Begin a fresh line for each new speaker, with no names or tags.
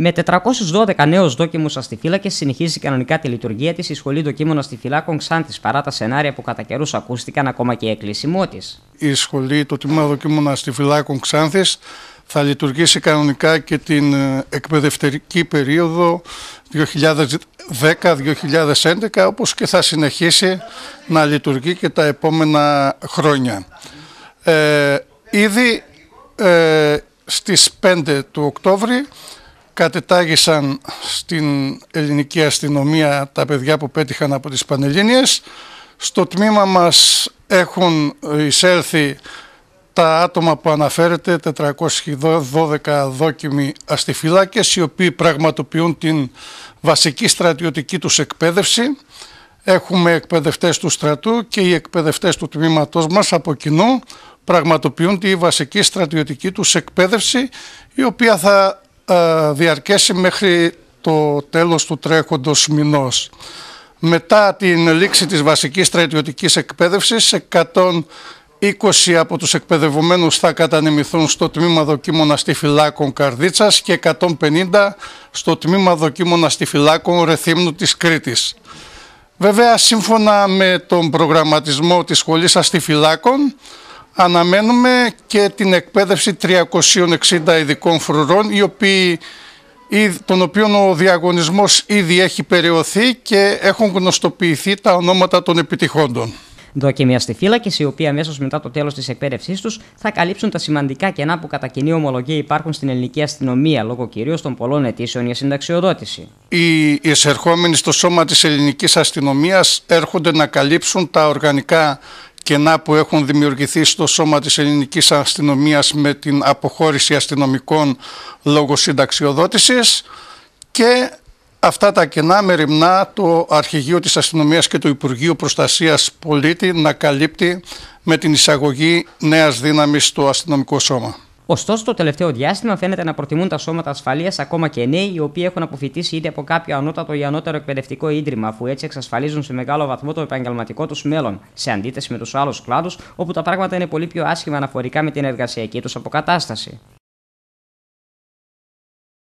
Με 412 νέους δόκιμους αστιφύλακε συνεχίζει κανονικά τη λειτουργία της η Σχολή Δοκίμων Αστιφυλάκων Ξάντης παρά τα σενάρια που κατά καιρούς ακούστηκαν ακόμα και η εκκλήσιμό τη. Η
Σχολή, το Τμήμα Δοκίμων Αστιφυλάκων Ξάνθη θα λειτουργήσει κανονικά και την ε, εκπαιδευτική περίοδο 2010-2011 όπως και θα συνεχίσει να λειτουργεί και τα επόμενα χρόνια. Ε, ήδη ε, στις 5 του Οκτώβρη κατετάγησαν στην ελληνική αστυνομία τα παιδιά που πέτυχαν από τις Πανελλήνιες. Στο τμήμα μας έχουν εισέλθει τα άτομα που αναφέρεται, 412 δόκιμοι αστιφυλάκες, οι οποίοι πραγματοποιούν την βασική στρατιωτική τους εκπαίδευση. Έχουμε εκπαιδευτές του στρατού και οι εκπαιδευτές του τμήματος μας από κοινού πραγματοποιούν τη βασική στρατιωτική τους εκπαίδευση, η οποία θα ε, διαρκέσει μέχρι το τέλος του τρέχοντος μηνός. Μετά την λήξη της βασικής στρατιωτικής εκπαίδευσης, 120 από τους εκπαιδευομένους θα κατανεμηθούν στο τμήμα δοκίμων αστιφυλάκων Καρδίτσας και 150 στο τμήμα δοκίμων αστιφυλάκων Ρεθύμνου της Κρήτης. Βέβαια, σύμφωνα με τον προγραμματισμό της Σχολής Αστιφυλάκων, αναμένουμε και την εκπαίδευση 360 ειδικών φρουρών, οι οποίοι τον οποίο ο διαγωνισμός ήδη έχει περιοθεί και έχουν
γνωστοποιηθεί τα ονόματα των επιτυχόντων. Δοκιμία στη φύλακη, η οποία αμέσως μετά το τέλος της εκπαίδευσής τους θα καλύψουν τα σημαντικά κενά που κατά κοινή ομολογία υπάρχουν στην ελληνική αστυνομία λόγω κυρίως των πολλών αιτήσεων για συνταξιοδότηση.
Οι εισερχόμενοι στο σώμα της ελληνικής αστυνομίας έρχονται να καλύψουν τα οργανικά κενά που έχουν δημιουργηθεί στο σώμα της ελληνικής αστυνομίας με την αποχώρηση αστυνομικών λόγω συνταξιοδότησης και αυτά τα κενά μεριμνά το Αρχηγείο της Αστυνομίας και το Υπουργείο Προστασίας Πολίτη να καλύπτει με την εισαγωγή νέας δύναμης στο αστυνομικό σώμα.
Ωστόσο, το τελευταίο διάστημα φαίνεται να προτιμούν τα σώματα ασφαλείας ακόμα και νέοι, οι οποίοι έχουν αποφοιτήσει ήδη από κάποιο ανώτατο ή ανώτερο εκπαιδευτικό ίδρυμα, αφού έτσι εξασφαλίζουν σε μεγάλο βαθμό το επαγγελματικό τους μέλλον, σε αντίθεση με τους άλλους κλάδους, όπου τα πράγματα είναι πολύ πιο άσχημα αναφορικά με την εργασιακή τους αποκατάσταση.